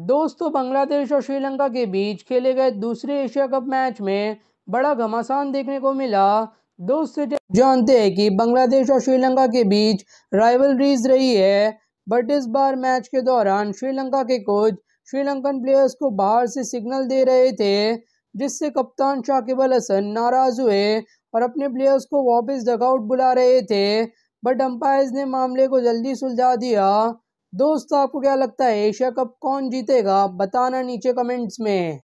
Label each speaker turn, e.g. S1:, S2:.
S1: दोस्तों बांग्लादेश और श्रीलंका के बीच खेले गए दूसरे एशिया कप मैच में बड़ा घमासान देखने को मिला दोस्त जानते हैं कि बांग्लादेश और श्रीलंका के बीच राइवलरीज रही है बट इस बार मैच के दौरान श्रीलंका के कोच श्रीलंकन प्लेयर्स को बाहर से सिग्नल दे रहे थे जिससे कप्तान शाकिब अल हसन नाराज हुए और अपने प्लेयर्स को वापस डगआउट बुला रहे थे बट अंपायर्स ने मामले को जल्दी सुलझा दिया दोस्तों आपको क्या लगता है एशिया कप कौन जीतेगा बताना नीचे कमेंट्स में